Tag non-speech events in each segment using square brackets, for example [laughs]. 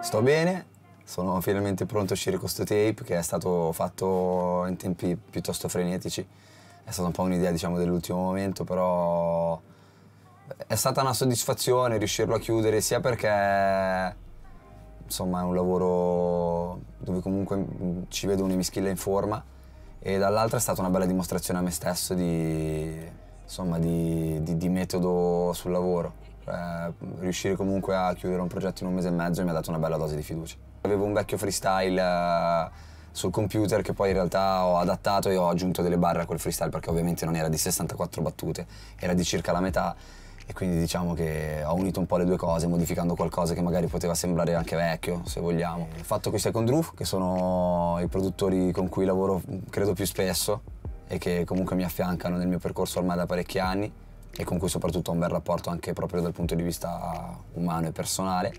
Sto bene, sono finalmente pronto a uscire con questo tape che è stato fatto in tempi piuttosto frenetici. È stata un po' un'idea diciamo, dell'ultimo momento, però è stata una soddisfazione riuscirlo a chiudere sia perché insomma, è un lavoro dove comunque mm, ci vedo un'emischilla in forma e dall'altra è stata una bella dimostrazione a me stesso di, insomma, di, di, di metodo sul lavoro. Eh, riuscire comunque a chiudere un progetto in un mese e mezzo mi ha dato una bella dose di fiducia. Avevo un vecchio freestyle eh, sul computer che poi in realtà ho adattato e ho aggiunto delle barre a quel freestyle perché ovviamente non era di 64 battute, era di circa la metà e quindi diciamo che ho unito un po' le due cose modificando qualcosa che magari poteva sembrare anche vecchio se vogliamo. Ho fatto questa Second Drew che sono i produttori con cui lavoro credo più spesso e che comunque mi affiancano nel mio percorso ormai da parecchi anni e con cui soprattutto ho un bel rapporto anche proprio dal punto di vista umano e personale.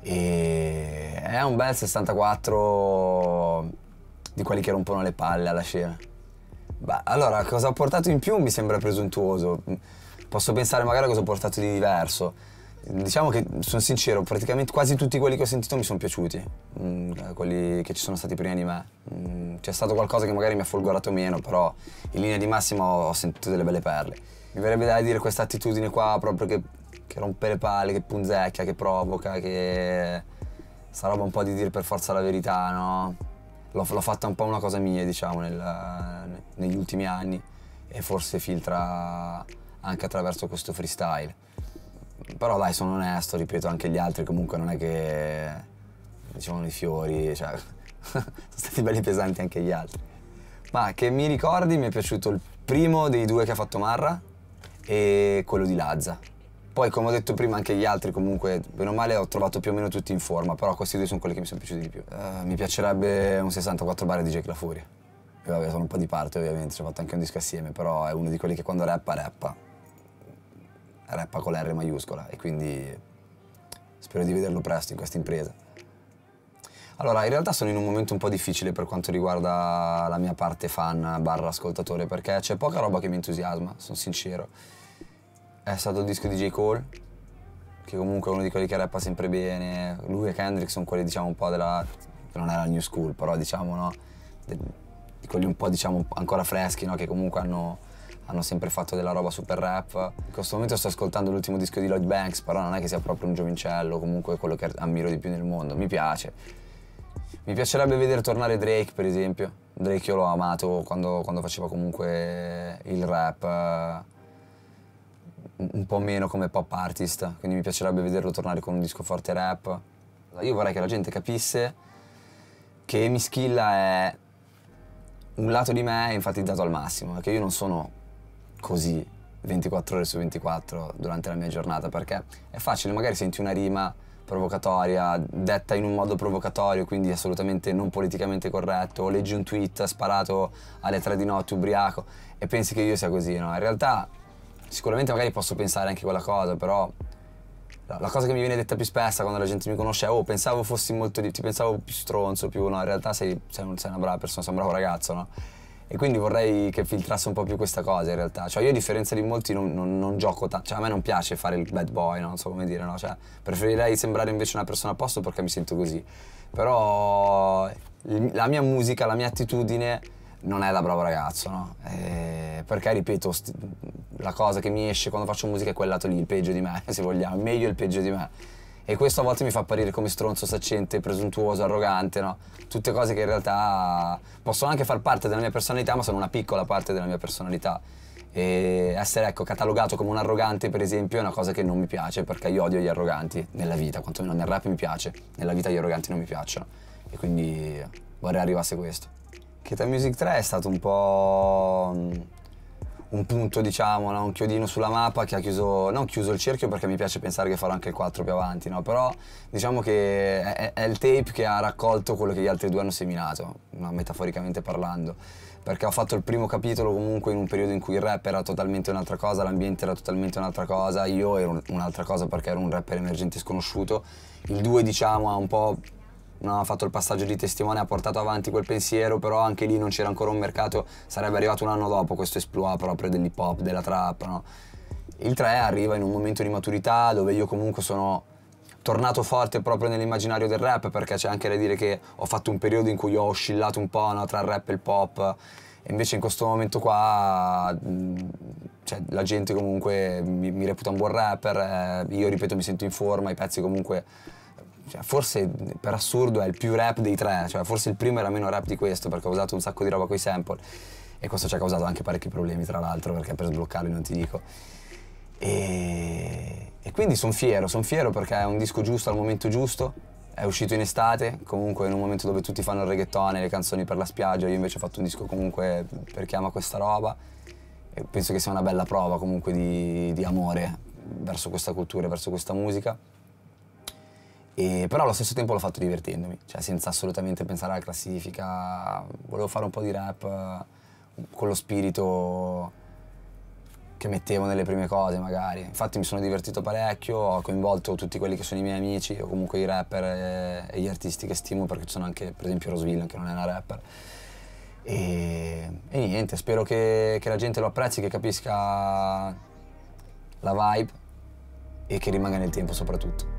E è un bel 64 di quelli che rompono le palle alla scena. Beh, allora, cosa ho portato in più mi sembra presuntuoso. Posso pensare magari a cosa ho portato di diverso. Diciamo che sono sincero, praticamente quasi tutti quelli che ho sentito mi sono piaciuti, mm, quelli che ci sono stati prima di me. Mm, c'è stato qualcosa che magari mi ha folgorato meno, però in linea di massima ho sentito delle belle perle mi verrebbe da dire questa attitudine qua proprio che, che, rompe le palle, che punzecchia, che provoca, che sta roba un po' di dire per forza la verità, no? L'ho, fatta un po' una cosa mia, diciamo, nel, negli ultimi anni e forse filtra anche attraverso questo freestyle. Però dai, sono onesto, ripeto, anche gli altri comunque non è che dicevano i fiori, cioè, [laughs] sono stati belli pesanti anche gli altri. Ma che mi ricordi, mi è piaciuto il primo dei due che ha fatto Marra, e quello di Lazza. Poi, come ho detto prima, anche gli altri comunque, bene o male, ho trovato più o meno tutti in forma, però questi due sono quelli che mi sono piaciuti di più. Uh, mi piacerebbe un 64 bar di Jack La Furia. E vabbè, sono un po' di parte ovviamente, ci ho fatto anche un disco assieme, però è uno di quelli che quando rappa, rappa. Rappa con la R maiuscola e quindi spero di vederlo presto in questa impresa. Allora, in realtà sono in un momento un po' difficile per quanto riguarda la mia parte fan barra ascoltatore, perché c'è poca roba che mi entusiasma, sono sincero è stato il disco di J. Cole, che comunque è uno di quelli che rappa sempre bene. Lui e Kendrick sono quelli, diciamo, un po' della. non era la new school, però diciamo, no? di quelli un po', diciamo, ancora freschi, no? Che comunque hanno, hanno sempre fatto della roba super rap. In questo momento sto ascoltando l'ultimo disco di Lloyd Banks, però non è che sia proprio un giovincello, comunque quello che ammiro di più nel mondo. Mi piace. Mi piacerebbe vedere tornare Drake, per esempio. Drake io l'ho amato quando, quando faceva comunque il rap eh, un po' meno come pop artist, quindi mi piacerebbe vederlo tornare con un disco forte rap. Io vorrei che la gente capisse che mi Schilla è un lato di me enfatizzato al massimo, perché io non sono così 24 ore su 24 durante la mia giornata, perché è facile, magari senti una rima provocatoria, detta in un modo provocatorio, quindi assolutamente non politicamente corretto, o leggi un tweet sparato alle 3 di notte ubriaco e pensi che io sia così, no? In realtà sicuramente magari posso pensare anche quella cosa, però la cosa che mi viene detta più spesso quando la gente mi conosce è oh, pensavo fossi molto di... ti pensavo più stronzo, più no, in realtà sei, sei, un, sei una brava persona, sei un bravo ragazzo, no? E quindi vorrei che filtrasse un po' più questa cosa in realtà. Cioè io a differenza di molti non, non, non gioco tanto, cioè a me non piace fare il bad boy, no? non so come dire, no? Cioè preferirei sembrare invece una persona a posto perché mi sento così. Però la mia musica, la mia attitudine non è da bravo ragazzo, no? Eh, perché, ripeto, la cosa che mi esce quando faccio musica è quel lato lì, il peggio di me, [laughs] se vogliamo, il meglio e il peggio di me. E questo a volte mi fa apparire come stronzo, saccente, presuntuoso, arrogante, no? Tutte cose che in realtà possono anche far parte della mia personalità, ma sono una piccola parte della mia personalità. E essere ecco, catalogato come un arrogante, per esempio, è una cosa che non mi piace, perché io odio gli arroganti nella vita, quantomeno nel rap mi piace, nella vita gli arroganti non mi piacciono. E quindi vorrei arrivasse questo. Cheta Music 3 è stato un po' mm, un punto, diciamo, no? un chiodino sulla mappa che ha chiuso, non chiuso il cerchio perché mi piace pensare che farò anche il 4 più avanti, no? però diciamo che è, è, il tape che ha raccolto quello che gli altri due hanno seminato, no? metaforicamente parlando, perché ho fatto il primo capitolo comunque in un periodo in cui il rap era totalmente un'altra cosa, l'ambiente era totalmente un'altra cosa, io ero un'altra cosa perché ero un rapper emergente sconosciuto, il 2 diciamo ha un po' non ha fatto il passaggio di testimone, ha portato avanti quel pensiero, però anche lì non c'era ancora un mercato, sarebbe arrivato un anno dopo questo esploit proprio dell'hip hop, della trap, no? Il 3 arriva in un momento di maturità dove io comunque sono tornato forte proprio nell'immaginario del rap, perché c'è anche da dire che ho fatto un periodo in cui ho oscillato un po' no, tra il rap e il pop, e invece in questo momento qua cioè, la gente comunque mi, mi reputa un buon rapper, eh, io ripeto mi sento in forma, i pezzi comunque cioè, forse per assurdo è il più rap dei tre, cioè forse il primo era meno rap di questo perché ho usato un sacco di roba con i sample e questo ci ha causato anche parecchi problemi tra l'altro perché per sbloccarli non ti dico. E, e quindi sono fiero, sono fiero perché è un disco giusto al momento giusto, è uscito in estate, comunque in un momento dove tutti fanno il reggaeton e le canzoni per la spiaggia, io invece ho fatto un disco comunque per chi ama questa roba e penso che sia una bella prova comunque di, di amore verso questa cultura, verso questa musica. E, però allo stesso tempo l'ho fatto divertendomi, cioè senza assolutamente pensare alla classifica. Volevo fare un po' di rap eh, con lo spirito che mettevo nelle prime cose magari. Infatti mi sono divertito parecchio, ho coinvolto tutti quelli che sono i miei amici o comunque i rapper e, gli artisti che stimo perché ci sono anche per esempio Rosville che non è una rapper. E, e niente, spero che, che la gente lo apprezzi, che capisca la vibe e che rimanga nel tempo soprattutto.